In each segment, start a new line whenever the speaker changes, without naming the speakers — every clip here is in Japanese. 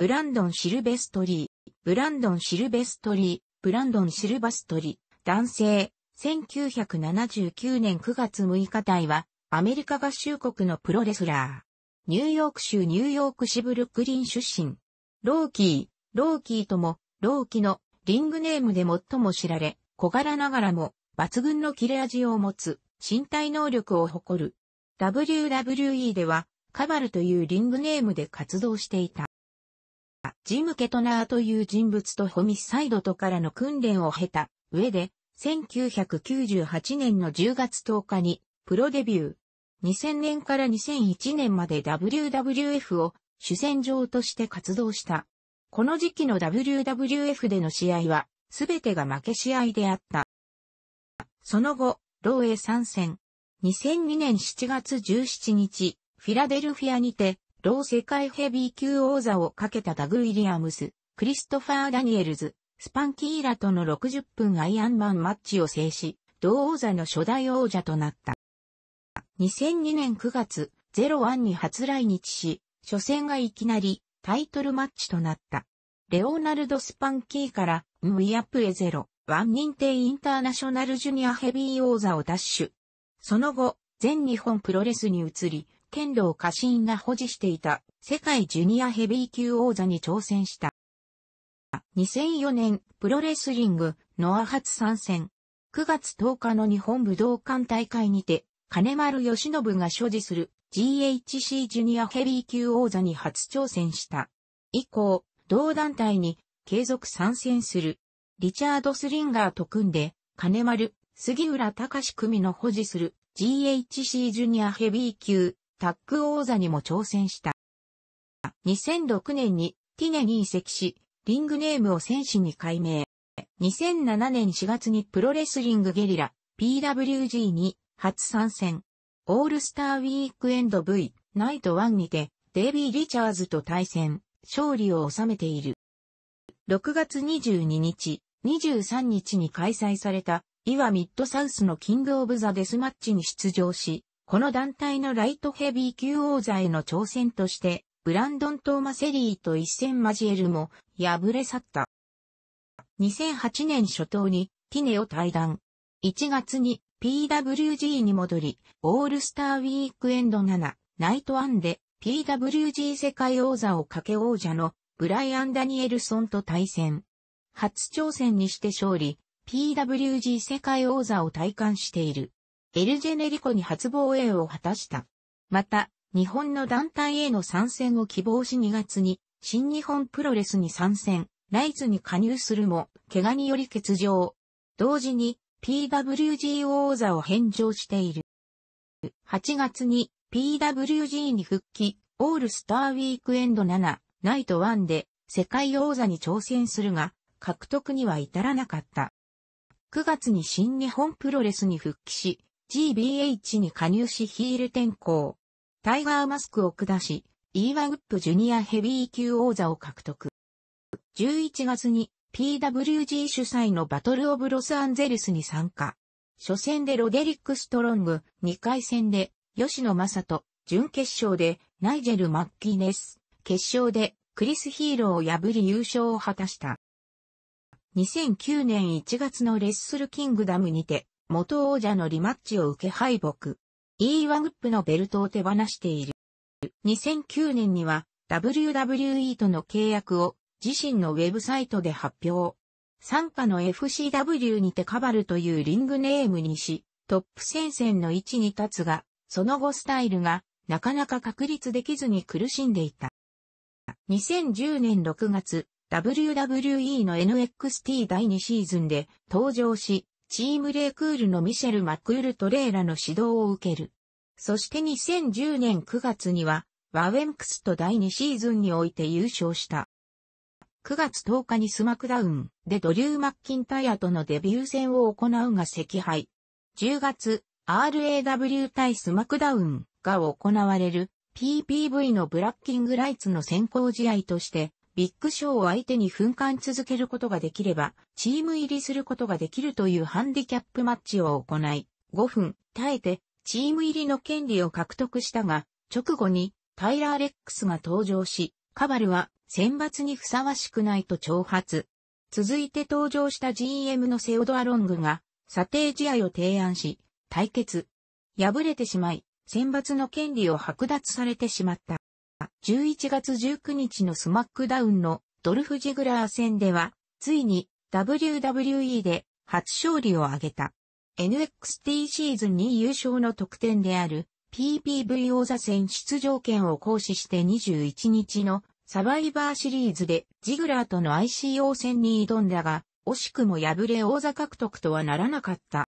ブランドン・シルベストリー、ブランドン・シルベストリー、ブランドン・シルバストリー、男性、1979年9月6日台は、アメリカ合衆国のプロレスラー。ニューヨーク州ニューヨーク市ブルックリン出身。ローキー、ローキーとも、ローキのリングネームで最も知られ、小柄ながらも抜群の切れ味を持つ身体能力を誇る。WWE ではカバルというリングネームで活動していた。ジム・ケトナーという人物とホミサイドとからの訓練を経た上で、1998年の10月10日にプロデビュー。2000年から2001年まで WWF を主戦場として活動した。この時期の WWF での試合は、すべてが負け試合であった。その後、ーエ参戦。2002年7月17日、フィラデルフィアにて、同世界ヘビー級王座をかけたダグ・ウィリアムス、クリストファー・ダニエルズ、スパンキーラとの60分アイアンマンマッチを制し、同王座の初代王者となった。2002年9月、01に初来日し、初戦がいきなりタイトルマッチとなった。レオナルド・スパンキーから、ムイアプエゼロ、ワン認定インターナショナルジュニアヘビー王座を奪取。その後、全日本プロレスに移り、剣道家臣が保持していた世界ジュニアヘビー級王座に挑戦した。2004年、プロレスリング、ノア初参戦。9月10日の日本武道館大会にて、金丸義信が所持する GHC ジュニアヘビー級王座に初挑戦した。以降、同団体に継続参戦する。リチャード・スリンガーと組んで、金丸、杉浦隆組の保持する GHC ジュニアヘビー級タッグ王座にも挑戦した。2006年にティネに移籍し、リングネームを戦士に改名。2007年4月にプロレスリングゲリラ PWG に初参戦。オールスターウィークエンド V ナイト1にてデイビー・リチャーズと対戦、勝利を収めている。6月22日、23日に開催された、イワ・ミッドサウスのキング・オブ・ザ・デスマッチに出場し、この団体のライトヘビー級王座への挑戦として、ブランドン・トーマセリーと一戦交えるも、敗れ去った。2008年初頭に、ティネを退団。1月に、PWG に戻り、オールスターウィークエンド7、ナイトアンで、PWG 世界王座をかけ王者の、ブライアン・ダニエルソンと対戦。初挑戦にして勝利、PWG 世界王座を体感している。エルジェネリコに初防衛を果たした。また、日本の団体への参戦を希望し2月に、新日本プロレスに参戦、ライズに加入するも、怪我により欠場。同時に、PWG 王座を返上している。8月に、PWG に復帰、オールスターウィークエンド7、ナイト1で、世界王座に挑戦するが、獲得には至らなかった。9月に新日本プロレスに復帰し、GBH に加入しヒール転向。タイガーマスクを下し、イーワグップジュニアヘビー級王座を獲得。11月に PWG 主催のバトルオブロスアンゼルスに参加。初戦でロデリック・ストロング、2回戦で吉野正人、準決勝でナイジェル・マッキーネス、決勝でクリス・ヒーローを破り優勝を果たした。2009年1月のレッスルキングダムにて、元王者のリマッチを受け敗北。イーワグップのベルトを手放している。2009年には WWE との契約を自身のウェブサイトで発表。参加の FCW にてカバルというリングネームにし、トップ戦線の位置に立つが、その後スタイルがなかなか確立できずに苦しんでいた。2010年6月、WWE の NXT 第2シーズンで登場し、チームレイクールのミシェル・マクール・トレーラの指導を受ける。そして2010年9月には、ワウェンクスと第2シーズンにおいて優勝した。9月10日にスマクダウンでドリュー・マッキンタイアとのデビュー戦を行うが惜敗。10月、RAW 対スマクダウンが行われる PPV のブラッキングライツの先行試合としてビッグショーを相手に奮火続けることができれば、チーム入りすることができるというハンディキャップマッチを行い、5分耐えて、チーム入りの権利を獲得したが、直後にタイラー・レックスが登場し、カバルは選抜にふさわしくないと挑発。続いて登場した GM のセオドア・ロングが、査定試合を提案し、対決。敗れてしまい、選抜の権利を剥奪されてしまった。11月19日のスマックダウンのドルフ・ジグラー戦では、ついに WWE で初勝利を挙げた。NXT シーズン2優勝の得点である PPV 王座戦出場権を行使して21日のサバイバーシリーズでジグラーとの ICO 戦に挑んだが、惜しくも敗れ王座獲得とはならなかった。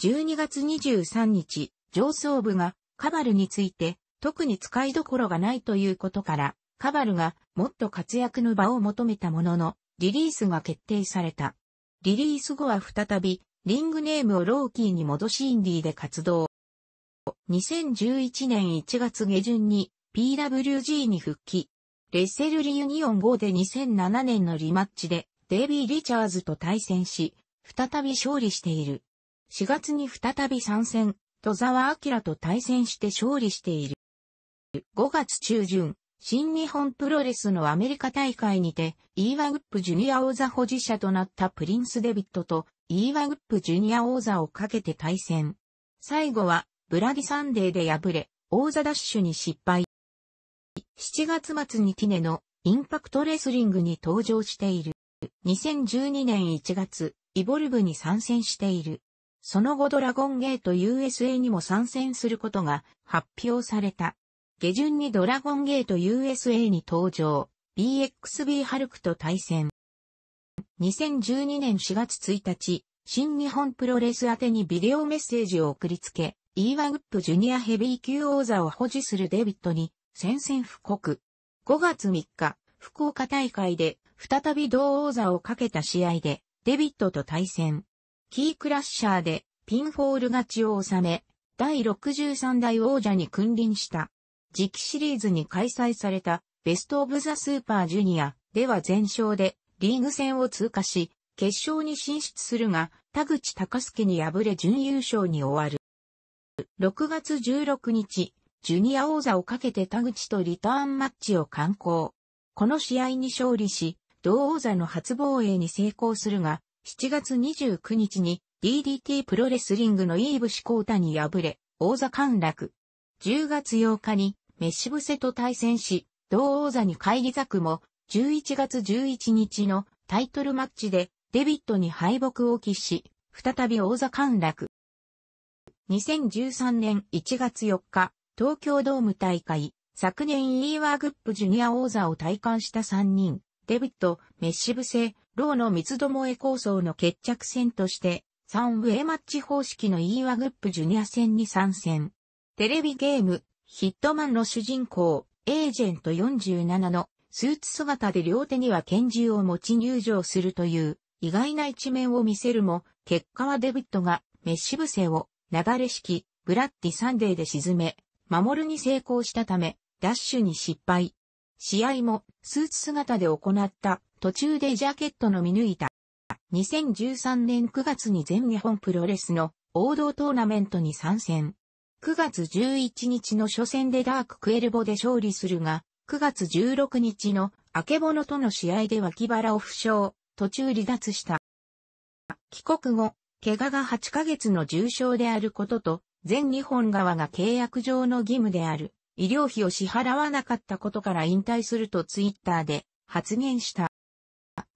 12月23日、上層部がカバルについて特に使いどころがないということから、カバルがもっと活躍の場を求めたものの、リリースが決定された。リリース後は再び、リングネームをローキーに戻しインディーで活動。2011年1月下旬に PWG に復帰。レッセルリユニオン5で2007年のリマッチでデイビー・リチャーズと対戦し、再び勝利している。4月に再び参戦、戸沢明と対戦して勝利している。5月中旬、新日本プロレスのアメリカ大会にて、イーワ・ウップジュニア王座保持者となったプリンス・デビットと、イーワ・ウップジュニア王座をかけて対戦。最後は、ブラディサンデーで敗れ、王座ダッシュに失敗。7月末にティネのインパクトレスリングに登場している。2012年1月、イボルブに参戦している。その後ドラゴンゲート USA にも参戦することが発表された。下旬にドラゴンゲート USA に登場、BXB ハルクと対戦。2012年4月1日、新日本プロレス宛てにビデオメッセージを送りつけ、イーワウップジュニアヘビー級王座を保持するデビットに宣戦布告。5月3日、福岡大会で再び同王座をかけた試合でデビットと対戦。キークラッシャーでピンフォール勝ちを収め、第63代王者に君臨した。次期シリーズに開催されたベストオブザスーパージュニアでは全勝でリーグ戦を通過し、決勝に進出するが、田口隆介に敗れ準優勝に終わる。6月16日、ジュニア王座をかけて田口とリターンマッチを敢行。この試合に勝利し、同王座の初防衛に成功するが、7月29日に DDT プロレスリングのイーブシコータに敗れ、王座陥落。10月8日にメッシブセと対戦し、同王座に返り咲くも、11月11日のタイトルマッチでデビットに敗北を喫し、再び王座陥落。2013年1月4日、東京ドーム大会、昨年イーワーグップジュニア王座を退官した3人、デビット、メッシブセ、ローの三つどもえ構想の決着戦として、3ウェイマッチ方式のイーワーグップジュニア戦に参戦。テレビゲーム、ヒットマンの主人公、エージェント47のスーツ姿で両手には拳銃を持ち入場するという意外な一面を見せるも、結果はデビットがメッシブセを流れ式ブラッディサンデーで沈め、守るに成功したため、ダッシュに失敗。試合もスーツ姿で行った途中でジャケットの見抜いた。2013年9月に全日本プロレスの王道トーナメントに参戦。9月11日の初戦でダーク・クエルボで勝利するが、9月16日のアケボノとの試合で脇腹を負傷、途中離脱した。帰国後、怪我が8ヶ月の重傷であることと、全日本側が契約上の義務である、医療費を支払わなかったことから引退するとツイッターで発言した。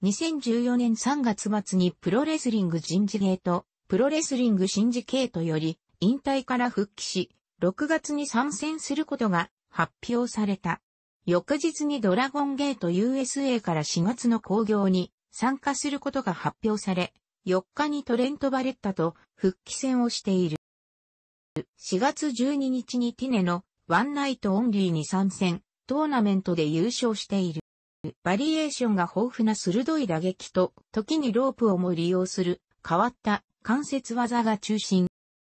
2014年3月末にプロレスリング人事ゲート、プロレスリングシンジケートより引退から復帰し、6月に参戦することが発表された。翌日にドラゴンゲート USA から4月の興行に参加することが発表され、4日にトレント・バレッタと復帰戦をしている。4月12日にティネのワンナイトオンリーに参戦、トーナメントで優勝している。バリエーションが豊富な鋭い打撃と、時にロープをも利用する変わった関節技が中心。